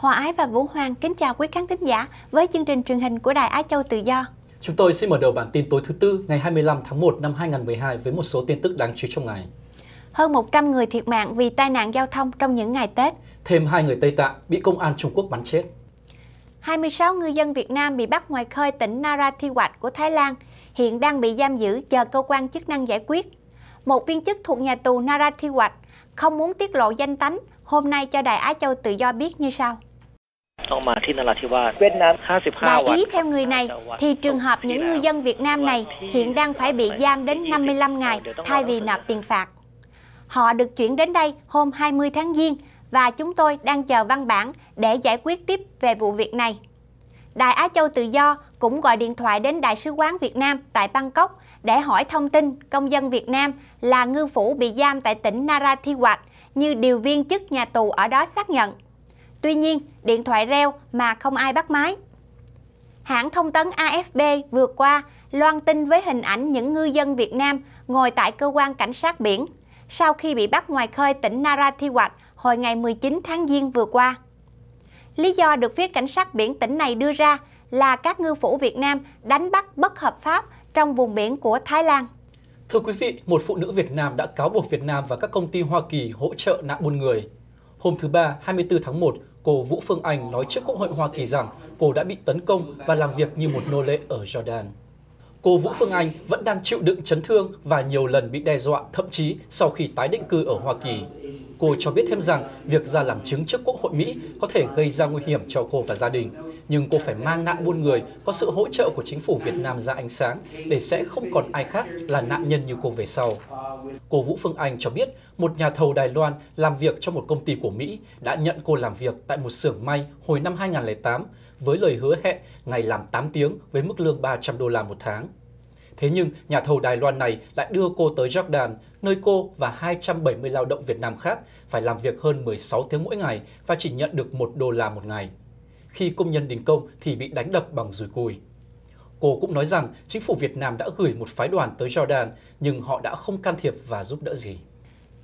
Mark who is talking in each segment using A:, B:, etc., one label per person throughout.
A: Hòa Ái và Vũ Hoàng kính chào quý khán thính giả với chương trình truyền hình của Đài Á Châu Tự Do.
B: Chúng tôi xin mở đầu bản tin tối thứ Tư ngày 25 tháng 1 năm 2012 với một số tin tức đáng chú ý trong ngày.
A: Hơn 100 người thiệt mạng vì tai nạn giao thông trong những ngày Tết. Thêm hai người
B: Tây Tạng bị công an Trung Quốc bắn chết.
A: 26 ngư dân Việt Nam bị bắt ngoài khơi tỉnh Narathiwat của Thái Lan, hiện đang bị giam giữ chờ cơ quan chức năng giải quyết. Một viên chức thuộc nhà tù Narathiwat không muốn tiết lộ danh tánh, hôm nay cho Đài Á Châu Tự Do biết như sau. Và ý theo người này thì trường hợp những ngư dân Việt Nam này hiện đang phải bị giam đến 55 ngày thay vì nộp tiền phạt. Họ được chuyển đến đây hôm 20 tháng Giêng và chúng tôi đang chờ văn bản để giải quyết tiếp về vụ việc này. Đài Á Châu Tự Do cũng gọi điện thoại đến Đại sứ quán Việt Nam tại Bangkok để hỏi thông tin công dân Việt Nam là ngư phủ bị giam tại tỉnh Narathiwat như điều viên chức nhà tù ở đó xác nhận. Tuy nhiên, điện thoại reo mà không ai bắt máy. Hãng thông tấn AFP vừa qua loan tin với hình ảnh những ngư dân Việt Nam ngồi tại cơ quan cảnh sát biển sau khi bị bắt ngoài khơi tỉnh Narathiwat hồi ngày 19 tháng Giêng vừa qua. Lý do được phía cảnh sát biển tỉnh này đưa ra là các ngư phủ Việt Nam đánh bắt bất hợp pháp trong vùng biển của Thái Lan. Thưa quý
B: vị, một phụ nữ Việt Nam đã cáo buộc Việt Nam và các công ty Hoa Kỳ hỗ trợ nạn buôn người. Hôm thứ Ba, 24 tháng 1, cô Vũ Phương Anh nói trước Quốc hội Hoa Kỳ rằng cô đã bị tấn công và làm việc như một nô lệ ở Jordan. Cô Vũ Phương Anh vẫn đang chịu đựng chấn thương và nhiều lần bị đe dọa, thậm chí sau khi tái định cư ở Hoa Kỳ cô cho biết thêm rằng việc ra làm chứng trước Quốc hội Mỹ có thể gây ra nguy hiểm cho cô và gia đình. Nhưng cô phải mang nạn buôn người có sự hỗ trợ của chính phủ Việt Nam ra ánh sáng để sẽ không còn ai khác là nạn nhân như cô về sau. Cô Vũ Phương Anh cho biết một nhà thầu Đài Loan làm việc cho một công ty của Mỹ đã nhận cô làm việc tại một xưởng may hồi năm 2008 với lời hứa hẹn ngày làm 8 tiếng với mức lương 300 đô la một tháng. Thế nhưng, nhà thầu Đài Loan này lại đưa cô tới Jordan, nơi cô và 270 lao động Việt Nam khác phải làm việc hơn 16 tiếng mỗi ngày và chỉ nhận được 1 đô la một ngày. Khi công nhân đình công thì bị đánh đập bằng rùi cùi. Cô cũng nói rằng chính phủ Việt Nam đã gửi một phái đoàn tới Jordan, nhưng họ đã không can thiệp và giúp đỡ gì.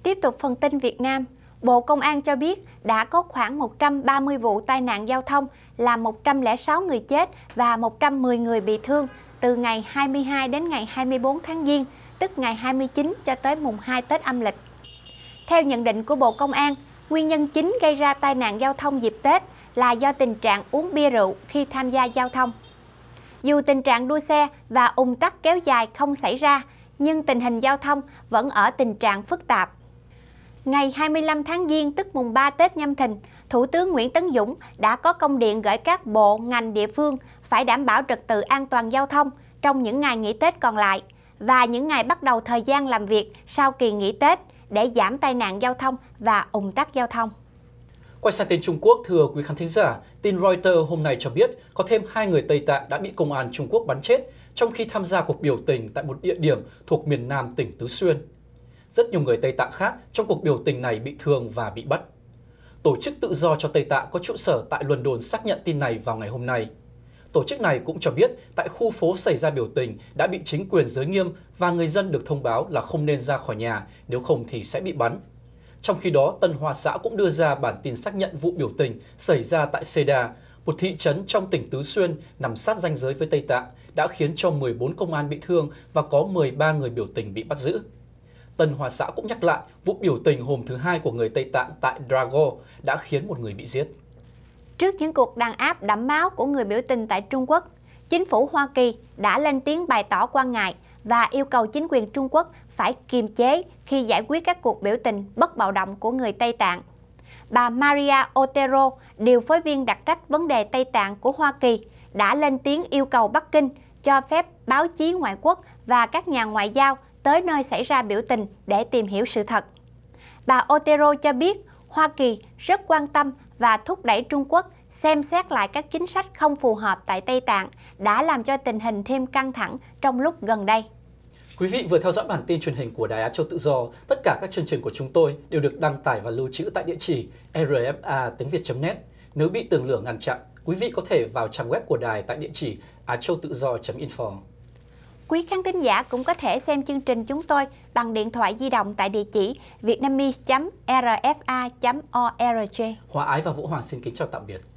A: Tiếp tục phần tin Việt Nam, Bộ Công an cho biết đã có khoảng 130 vụ tai nạn giao thông, làm 106 người chết và 110 người bị thương từ ngày 22 đến ngày 24 tháng Giêng, tức ngày 29 cho tới mùng 2 Tết âm lịch. Theo nhận định của Bộ Công an, nguyên nhân chính gây ra tai nạn giao thông dịp Tết là do tình trạng uống bia rượu khi tham gia giao thông. Dù tình trạng đua xe và ùn tắc kéo dài không xảy ra, nhưng tình hình giao thông vẫn ở tình trạng phức tạp Ngày 25 tháng Giêng tức mùng 3 Tết Nhâm Thìn, Thủ tướng Nguyễn Tấn Dũng đã có công điện gửi các bộ, ngành địa phương phải đảm bảo trật tự an toàn giao thông trong những ngày nghỉ Tết còn lại và những ngày bắt đầu thời gian làm việc sau kỳ nghỉ Tết để giảm tai nạn giao thông và ủng tắc giao thông.
B: Quay sang tin Trung Quốc, thưa quý khán thính giả, tin Reuters hôm nay cho biết có thêm hai người Tây Tạng đã bị công an Trung Quốc bắn chết trong khi tham gia cuộc biểu tình tại một địa điểm thuộc miền nam tỉnh Tứ Xuyên rất nhiều người Tây Tạng khác trong cuộc biểu tình này bị thương và bị bắt. Tổ chức tự do cho Tây Tạng có trụ sở tại Luân London xác nhận tin này vào ngày hôm nay. Tổ chức này cũng cho biết tại khu phố xảy ra biểu tình đã bị chính quyền giới nghiêm và người dân được thông báo là không nên ra khỏi nhà, nếu không thì sẽ bị bắn. Trong khi đó, Tân Hoa Xã cũng đưa ra bản tin xác nhận vụ biểu tình xảy ra tại Seda, một thị trấn trong tỉnh Tứ Xuyên nằm sát ranh giới với Tây Tạng, đã khiến cho 14 công an bị thương và có 13 người biểu tình bị bắt giữ. Tân Hoa Xã cũng nhắc lại vụ biểu tình hôm thứ Hai của người Tây Tạng tại Drago đã khiến một người bị giết.
A: Trước những cuộc đàn áp đẫm máu của người biểu tình tại Trung Quốc, chính phủ Hoa Kỳ đã lên tiếng bày tỏ quan ngại và yêu cầu chính quyền Trung Quốc phải kiềm chế khi giải quyết các cuộc biểu tình bất bạo động của người Tây Tạng. Bà Maria Otero, điều phối viên đặc trách vấn đề Tây Tạng của Hoa Kỳ, đã lên tiếng yêu cầu Bắc Kinh cho phép báo chí ngoại quốc và các nhà ngoại giao tới nơi xảy ra biểu tình để tìm hiểu sự thật. Bà Otero cho biết Hoa Kỳ rất quan tâm và thúc đẩy Trung Quốc xem xét lại các chính sách không phù hợp tại Tây Tạng đã làm cho tình hình thêm căng thẳng trong lúc gần đây.
B: Quý vị vừa theo dõi bản tin truyền hình của Đài Á Châu Tự Do. Tất cả các chương trình của chúng tôi đều được đăng tải và lưu trữ tại địa chỉ rfa tiếng việt net Nếu bị tường lửa ngăn chặn, quý vị có thể vào trang web của đài tại địa chỉ achoutudo.info.
A: Quý khán thính giả cũng có thể xem chương trình chúng tôi bằng điện thoại di động tại địa chỉ vietnamese.rfa.org.
B: Hòa Ái và Vũ Hoàng xin kính chào tạm biệt.